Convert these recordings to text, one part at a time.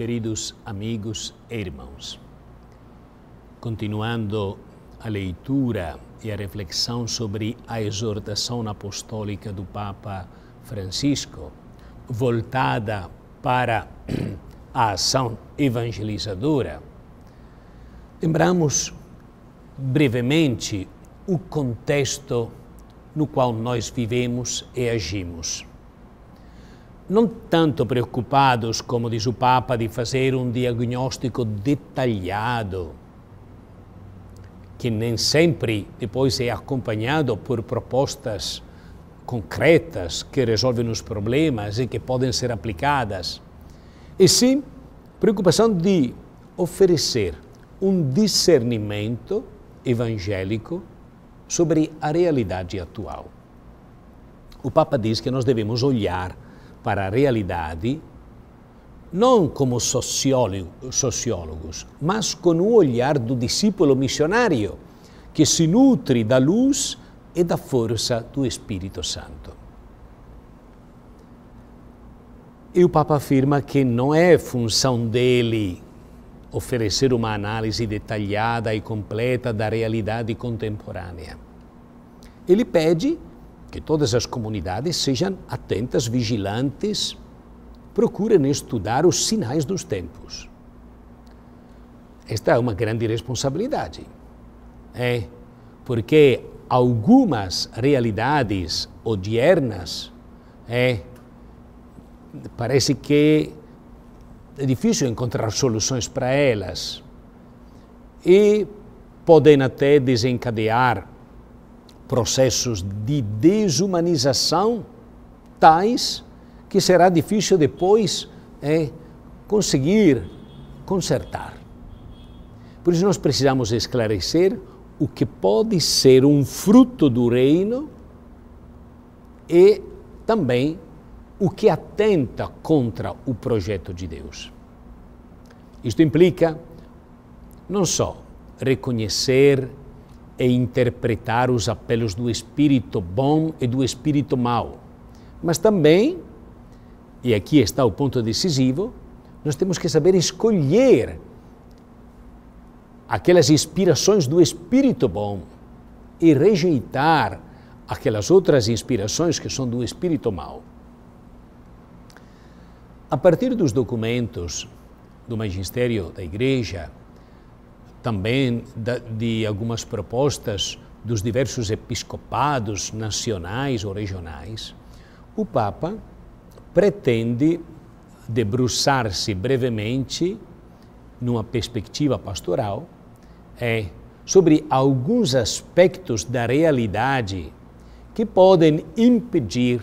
Queridos amigos e irmãos, continuando a leitura e a reflexão sobre a exortação apostólica do Papa Francisco, voltada para a ação evangelizadora, lembramos brevemente o contexto no qual nós vivemos e agimos não tanto preocupados, como diz o Papa, de fazer um diagnóstico detalhado, que nem sempre depois é acompanhado por propostas concretas que resolvem os problemas e que podem ser aplicadas, e sim preocupação de oferecer um discernimento evangélico sobre a realidade atual. O Papa diz que nós devemos olhar para a realidade, não como sociólogos, mas com o olhar do discípulo missionário, que se nutre da luz e da força do Espírito Santo. E o Papa afirma que não é função dele oferecer uma análise detalhada e completa da realidade contemporânea. Ele pede que todas as comunidades sejam atentas, vigilantes, procurem estudar os sinais dos tempos. Esta é uma grande responsabilidade, é porque algumas realidades odiernas é, parece que é difícil encontrar soluções para elas e podem até desencadear processos de desumanização tais que será difícil depois é, conseguir consertar. Por isso, nós precisamos esclarecer o que pode ser um fruto do reino e também o que atenta contra o projeto de Deus. Isto implica não só reconhecer é interpretar os apelos do espírito bom e do espírito mau. Mas também, e aqui está o ponto decisivo, nós temos que saber escolher aquelas inspirações do espírito bom e rejeitar aquelas outras inspirações que são do espírito mau. A partir dos documentos do magistério da Igreja, também de, algumas propostas dos diversos episcopados nacionais ou regionais, o Papa pretende debruçar-se brevemente numa perspectiva pastoral é, sobre alguns aspectos da realidade que podem impedir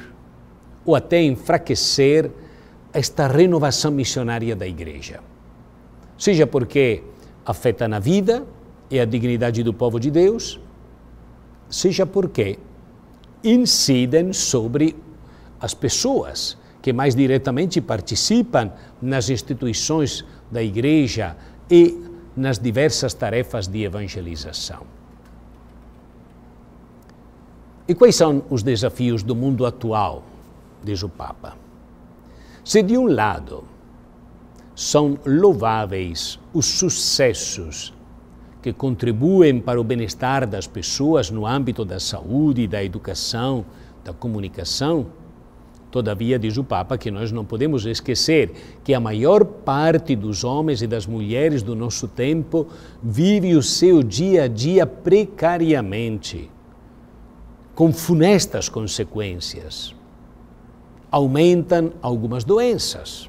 ou até enfraquecer esta renovação missionária da Igreja. Seja porque afeta na vida e a dignidade do povo de Deus, seja porque incidem sobre as pessoas que mais diretamente participam nas instituições da igreja e nas diversas tarefas de evangelização. E quais são os desafios do mundo atual? Diz o Papa. Se de um lado são louváveis os sucessos que contribuem para o bem-estar das pessoas no âmbito da saúde, da educação, da comunicação. Todavia, diz o Papa que nós não podemos esquecer que a maior parte dos homens e das mulheres do nosso tempo vive o seu dia a dia precariamente, com funestas consequências. Aumentam algumas doenças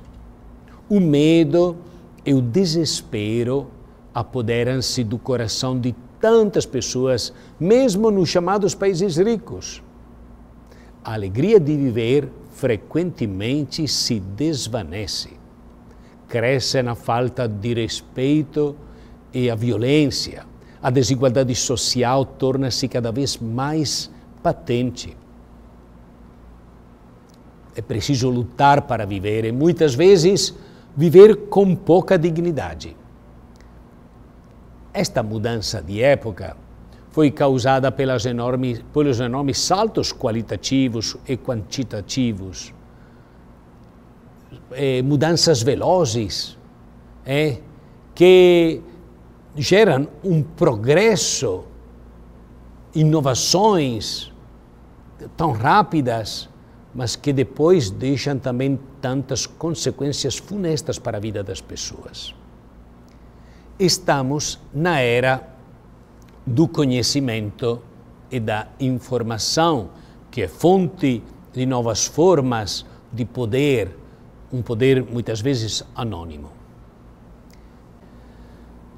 o medo e o desespero apoderam-se do coração de tantas pessoas, mesmo nos chamados países ricos. A alegria de viver frequentemente se desvanece. Cresce na falta de respeito e a violência. A desigualdade social torna-se cada vez mais patente. É preciso lutar para viver e muitas vezes viver com pouca dignidade. Esta mudança de época foi causada enormes, pelos enormes saltos qualitativos e quantitativos, eh, mudanças velozes, eh, que geram um progresso, inovações tão rápidas mas que depois deixam também tantas consequências funestas para a vida das pessoas. Estamos na era do conhecimento e da informação, que é fonte de novas formas de poder, um poder muitas vezes anônimo.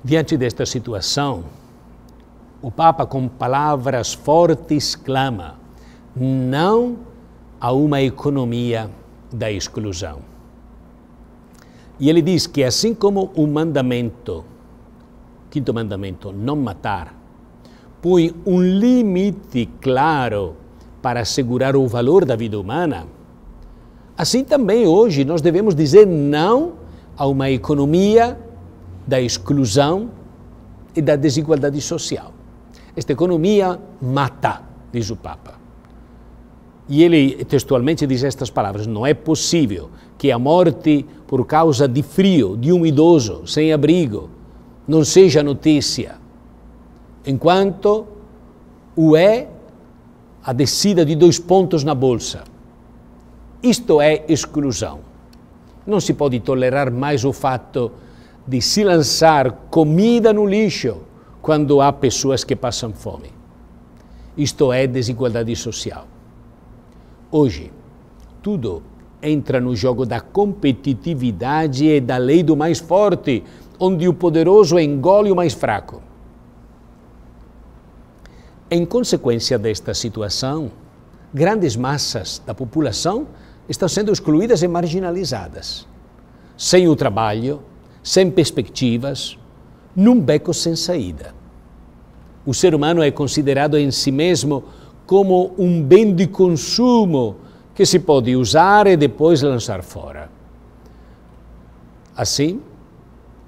Diante desta situação, o Papa, com palavras fortes, clama: não a uma economia da exclusão. E ele diz que assim como o mandamento, quinto mandamento, não matar, põe um limite claro para assegurar o valor da vida humana, assim também hoje nós devemos dizer não a uma economia da exclusão e da desigualdade social. Esta economia mata, diz o Papa. E ele textualmente diz estas palavras: Não é possível que a morte por causa de frio de um idoso sem abrigo não seja notícia, enquanto o é a descida de dois pontos na bolsa. Isto é exclusão. Não se pode tolerar mais o fato de se lançar comida no lixo quando há pessoas que passam fome. Isto é desigualdade social. Hoje, tudo entra no jogo da competitividade e da lei do mais forte, onde o poderoso engole o mais fraco. Em consequência desta situação, grandes massas da população estão sendo excluídas e marginalizadas, sem o trabalho, sem perspectivas, num beco sem saída. O ser humano é considerado em si mesmo como um bem de consumo que se pode usar e depois lançar fora. Assim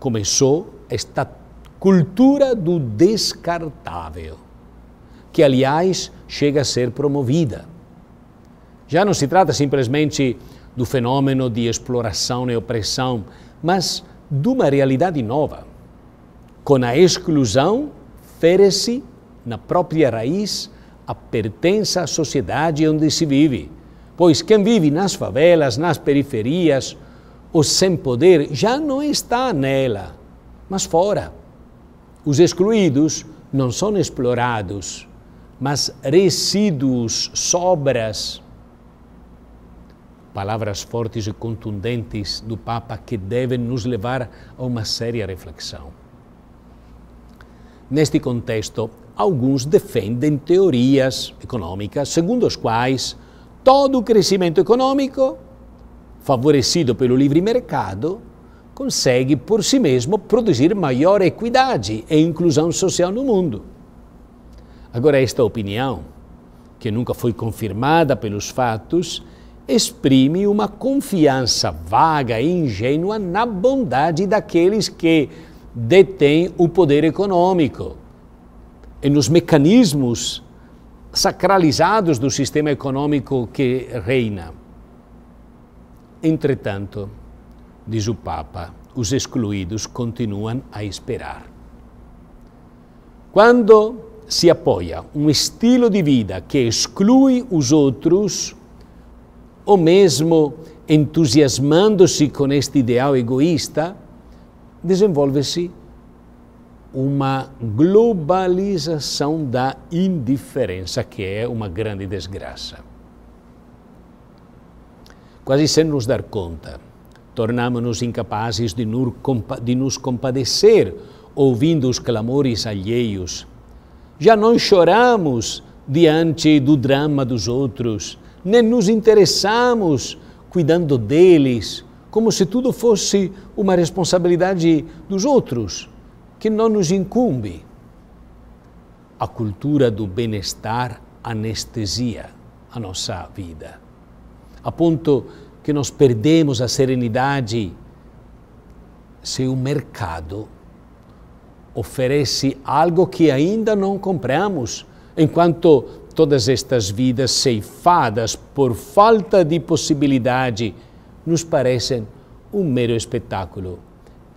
começou esta cultura do descartável, que aliás chega a ser promovida. Já não se trata simplesmente do fenômeno de exploração e opressão, mas de uma realidade nova. Com a exclusão, fere-se na própria raiz a pertença à sociedade onde se vive, pois quem vive nas favelas, nas periferias, ou sem poder, já não está nela, mas fora. Os excluídos não são explorados, mas resíduos, sobras. Palavras fortes e contundentes do Papa que devem nos levar a uma séria reflexão. Neste contexto, alguns defendem teorias econômicas segundo as quais todo o crescimento econômico, favorecido pelo livre mercado, consegue por si mesmo produzir maior equidade e inclusão social no mundo. Agora, esta opinião, que nunca foi confirmada pelos fatos, exprime uma confiança vaga e ingênua na bondade daqueles que detêm o poder econômico nos mecanismos sacralizados do sistema econômico que reina. Entretanto, diz o Papa, os excluídos continuam a esperar. Quando se apoia um estilo de vida que exclui os outros, ou mesmo entusiasmando-se com este ideal egoísta, desenvolve-se uma globalização da indiferença, que é uma grande desgraça. Quase sem nos dar conta, tornamos-nos incapazes de nos compadecer ouvindo os clamores alheios. Já não choramos diante do drama dos outros, nem nos interessamos cuidando deles, como se tudo fosse uma responsabilidade dos outros que não nos incumbe. A cultura do bem-estar anestesia a nossa vida, a ponto que nós perdemos a serenidade se o mercado oferece algo que ainda não compramos, enquanto todas estas vidas ceifadas por falta de possibilidade nos parecem um mero espetáculo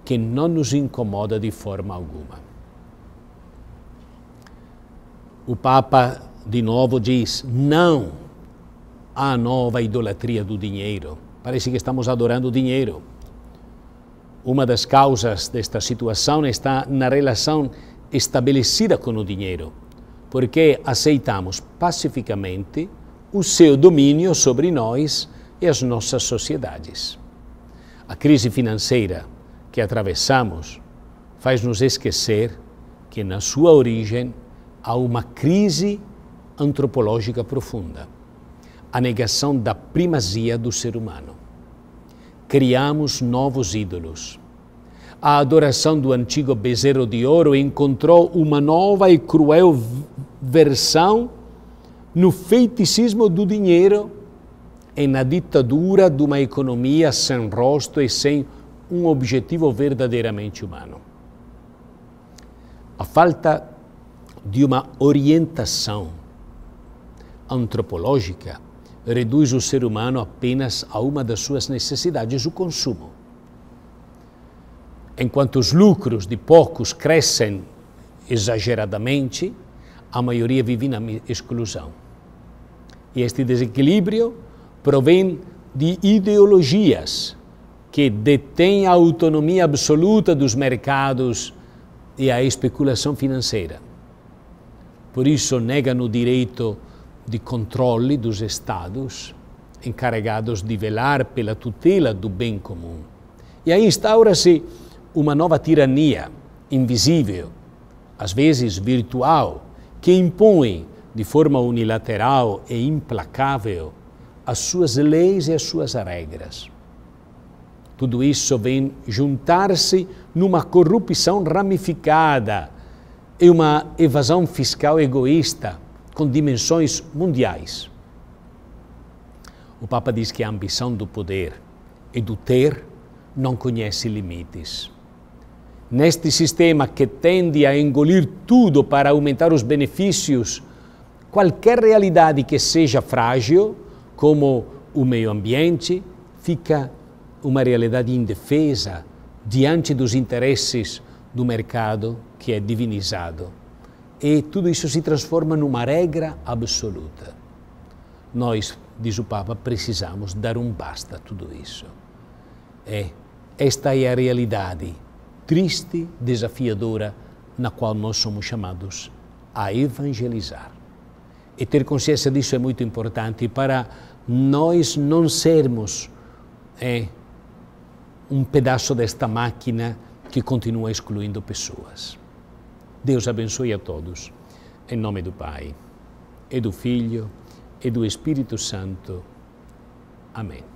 que não nos incomoda de forma alguma. O Papa, de novo, diz: não à nova idolatria do dinheiro. Parece que estamos adorando o dinheiro. Uma das causas desta situação está na relação estabelecida com o dinheiro, porque aceitamos pacificamente o seu domínio sobre nós e as nossas sociedades. A crise financeira que atravessamos faz nos esquecer que na sua origem há uma crise antropológica profunda, a negação da primazia do ser humano. Criamos novos ídolos. A adoração do antigo bezerro de ouro encontrou uma nova e cruel versão no feiticismo do dinheiro e na ditadura de uma economia sem rosto e sem um objetivo verdadeiramente humano. A falta de uma orientação antropológica reduz o ser humano apenas a uma das suas necessidades, o consumo. Enquanto os lucros de poucos crescem exageradamente, a maioria vive na exclusão. E este desequilíbrio provém de ideologias que detém a autonomia absoluta dos mercados e a especulação financeira. Por isso, negam o direito de controle dos Estados encarregados de velar pela tutela do bem comum. E aí instaura-se uma nova tirania, invisível, às vezes virtual, que impõe de forma unilateral e implacável as suas leis e as suas regras. Tudo isso vem juntar-se numa corrupção ramificada e uma evasão fiscal egoísta com dimensões mundiais. O Papa diz que a ambição do poder e do ter não conhece limites. Neste sistema que tende a engolir tudo para aumentar os benefícios, qualquer realidade que seja frágil, como o meio ambiente, fica uma realidade indefesa diante dos interesses do mercado que é divinizado. E tudo isso se transforma numa regra absoluta. Nós, diz o Papa, precisamos dar um basta a tudo isso. É, esta é a realidade triste, desafiadora, na qual nós somos chamados a evangelizar. E ter consciência disso é muito importante para nós não sermos é, um pedaço desta máquina que continua excluindo pessoas. Deus abençoe a todos, em nome do Pai, e do Filho, e do Espírito Santo. Amém.